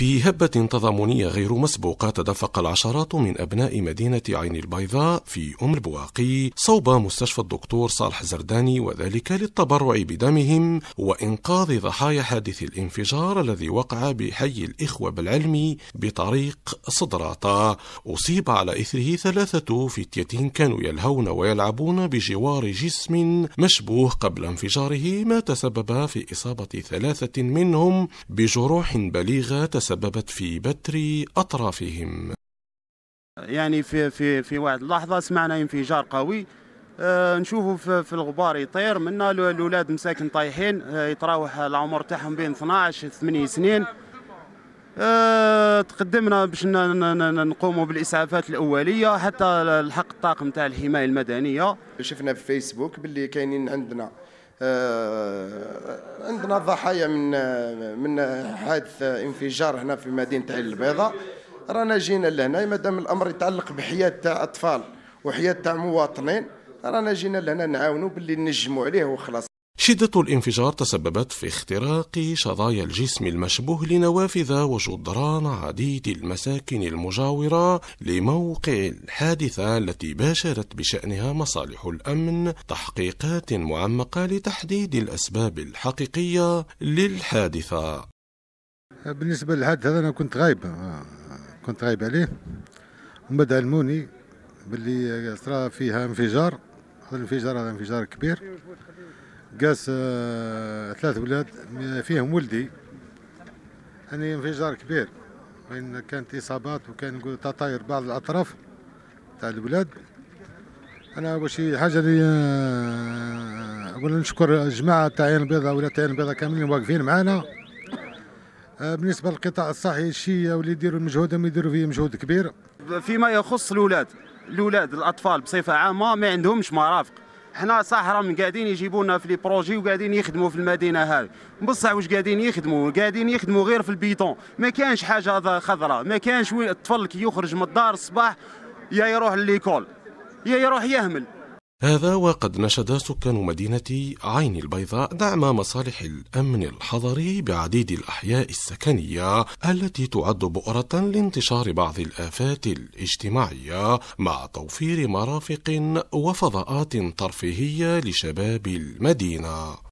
في هبة تضامنية غير مسبوقة تدفق العشرات من أبناء مدينة عين البيضاء في أم البواقي صوب مستشفى الدكتور صالح زرداني وذلك للتبرع بدمهم وإنقاذ ضحايا حادث الانفجار الذي وقع بحي الإخوة بالعلمي بطريق صدراطة أصيب على إثره ثلاثة فتية كانوا يلهون ويلعبون بجوار جسم مشبوه قبل انفجاره ما تسبب في إصابة ثلاثة منهم بجروح بليغة تسببت في بتر أطرافهم يعني في في في واحد اللحظة سمعنا انفجار قوي أه نشوفوا في, في الغبار يطير منا الاولاد مساكن طايحين أه يتراوح العمر تاعهم بين 12 8 سنين أه تقدمنا باش نقوموا بالاسعافات الاوليه حتى الحق الطاقم تاع الحمايه المدنيه شفنا في فيسبوك باللي كاينين عندنا آه، عندنا ضحايا من من حادث انفجار هنا في مدينه عين البيضاء رانا جينا لهنا مادام الامر يتعلق بحياه تاع اطفال وحياه تاع مواطنين رانا جينا لهنا نعاونوا باللي نجموا عليه وخلاص شدة الانفجار تسببت في اختراق شظايا الجسم المشبوه لنوافذ وجدران عديد المساكن المجاورة لموقع الحادثة التي باشرت بشأنها مصالح الأمن تحقيقات معمقة لتحديد الأسباب الحقيقية للحادثة بالنسبة للحادث هذا أنا كنت غايب آه، كنت غايب عليه ومن بعد علموني باللي صرا فيها انفجار هذا الانفجار هذا انفجار كبير قاس آه، ثلاث ولاد فيهم ولدي يعني انفجار كبير وين كانت اصابات وكان نقول تطاير بعض الاطراف تاع الولاد انا اول شيء حاجه اللي آه، اقول نشكر الجماعه تاع عين البيضاء ولا تاع عين البيضاء كاملين واقفين معانا آه، بالنسبه للقطاع الصحي الشيء واللي يديروا هم يديروا فيه مجهود كبير فيما يخص الاولاد الاولاد الاطفال بصفه عامه ما عندهمش مرافق حنا صح راهم قاعدين يجيبونا في لي بروجي وقاعدين يخدموا في المدينه هذه بصح واش قاعدين يخدموا قاعدين يخدموا غير في البيتون ما كانش حاجه خضراء ما كانش الطفل كي يخرج من الدار الصباح يا يروح ليكول يا يروح يهمل هذا وقد نشد سكان مدينة عين البيضاء دعم مصالح الأمن الحضري بعديد الأحياء السكنية التي تعد بؤرة لانتشار بعض الآفات الاجتماعية مع توفير مرافق وفضاءات ترفيهية لشباب المدينة